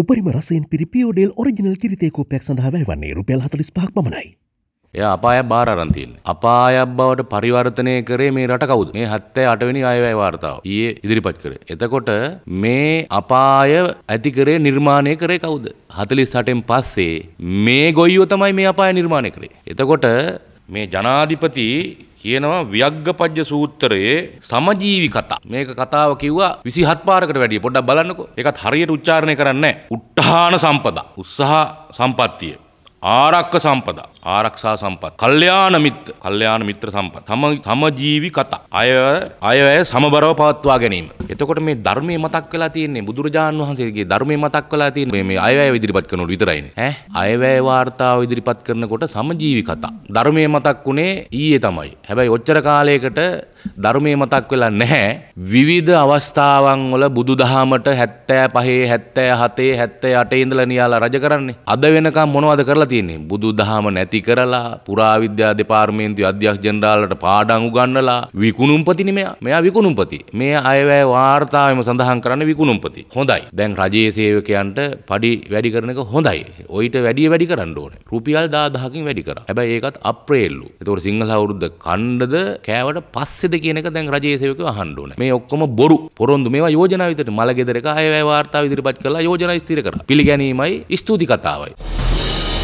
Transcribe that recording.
උපරිම රසයෙන් පිරිපියෝඩෙල් ඔරිජිනල් චරිතයකෝපයක් සඳහා වැවන්නේ රුපියල් හතලිස් පහක් පමණයි. එය අපාය බාරන්තින්. අපායක් බවට පරිවර්තනය කරේ මේ රට කවුද මේ හත්තෑ අටවැනි අයවැය වාර්තාව ඒ ඉදිරිපත් කරේ. එතකොට මේ අපාය ඇතිකරේ නිර්මාණය කරේ කවුද. හතලි සටෙන් පස්සේ මේ ගොයිෝ තමයි මේ අපාය නිර්මාණය කරේ. එතකොට මේ ජනාධිපති කියනවා ව්‍යග්ගපජ්ජ සූත්‍රයේ සමජීවි කතා. මේක කතාව කිව්වා 27 පාරකට වැඩිය. පොඩ්ඩක් බලන්නකෝ. ඒකත් හරියට උච්චාරණය කරන්නේ නැහැ. උට්ටාන සම්පදා. උත්සාහ සම්පත්තිය. ආරක්ක සම්පදා ආරක්ෂා සම්පත් කල්යාණ මිත්‍ර කල්යාණ මිත්‍ර සම්පත් තම තම ජීවි කතා අය අයවැය සමබරව පවත්වා ගැනීම එතකොට මේ ධර්මයේ මතක් වෙලා තියෙන්නේ බුදුරජාන් වහන්සේගේ ධර්මයේ මතක් වෙලා තියෙන්නේ මේ අයවැය ඉදිරිපත් කරනකොට විතරයිනේ ඈ අයවැය වාර්තාව ඉදිරිපත් කරනකොට සමජීවි කතා ධර්මයේ මතක් වුණේ ඊයේ තමයි හැබැයි ඔච්චර කාලයකට ධර්මයේ මතක් වෙලා නැහැ විවිධ අවස්ථාවන් වල බුදුදහමට 75 77 78 ඉඳලා නියාලා රජ කරන්නේ අද වෙනකම් මොනවද කරලා තියෙන්නේ බුදුදහම නැති කරලා පුරාවිද්‍යා දෙපාර්තමේන්තුවේ අධ්‍යක්ෂ ජෙනරාල්ලට පාඩම් උගන්වලා විකුණුම්පතිනේ මෙයා. මෙයා විකුණුම්පති. මේ අයවැය වාර්තාවෙම සඳහන් කරන්නේ විකුණුම්පති. හොඳයි. දැන් රජයේ සේවකයන්ට padi වැඩි කරන එක හොඳයි. ඔయిత වැඩි වැඩි කරන්න ඕනේ. රුපියල් 10000කින් වැඩි කරා. හැබැයි ඒකත් අප්‍රේල්ලු. ඒතකොට සිංහල අවුරුද්ද කණ්ඩද කෑවට පස්සේද කියන එක දැන් රජයේ සේවකයෝ අහන්න ඕනේ. මේ ඔක්කොම බොරු. පොරොන්දු මේවා යෝජනා විදිහට මලගෙදරක අයවැය වාර්තාව ඉදිරිපත් කරලා යෝජනා ස්ථිර කරා. පිළිගැනීමයි ස්තුති කතාවයි.